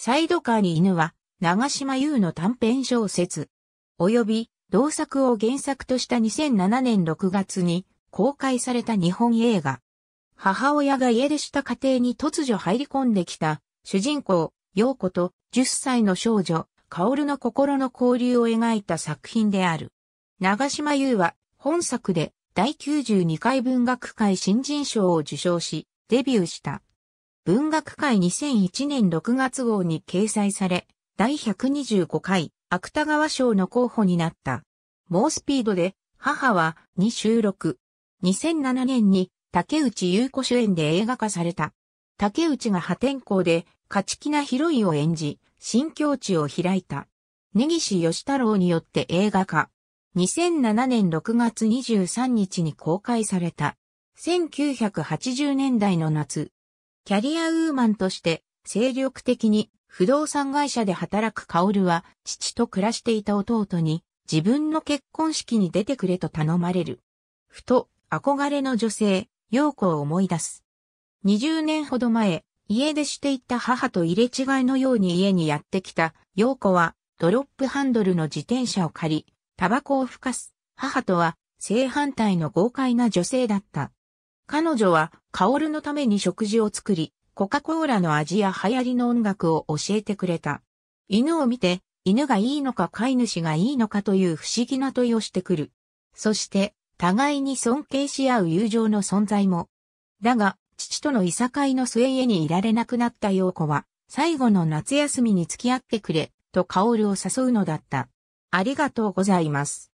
サイドカーに犬は、長島優の短編小説、及び同作を原作とした2007年6月に公開された日本映画。母親が家出した家庭に突如入り込んできた主人公、陽子と10歳の少女、薫の心の交流を描いた作品である。長島優は本作で第92回文学界新人賞を受賞し、デビューした。文学界2001年6月号に掲載され、第125回芥川賞の候補になった。猛スピードで母はに収録。2007年に竹内優子主演で映画化された。竹内が破天荒で勝ち気なヒロイを演じ、新境地を開いた。根岸義太郎によって映画化。2007年6月23日に公開された。1980年代の夏、キャリアウーマンとして精力的に不動産会社で働くカオルは父と暮らしていた弟に自分の結婚式に出てくれと頼まれる。ふと憧れの女性、陽子を思い出す。20年ほど前、家出していた母と入れ違いのように家にやってきた陽子はドロップハンドルの自転車を借り、タバコを吹かす母とは正反対の豪快な女性だった。彼女は薫のために食事を作り、コカ・コーラの味や流行りの音楽を教えてくれた。犬を見て、犬がいいのか飼い主がいいのかという不思議な問いをしてくる。そして、互いに尊敬し合う友情の存在も。だが、父とのいさかいの末家にいられなくなった陽子は、最後の夏休みに付き合ってくれ、と薫を誘うのだった。ありがとうございます。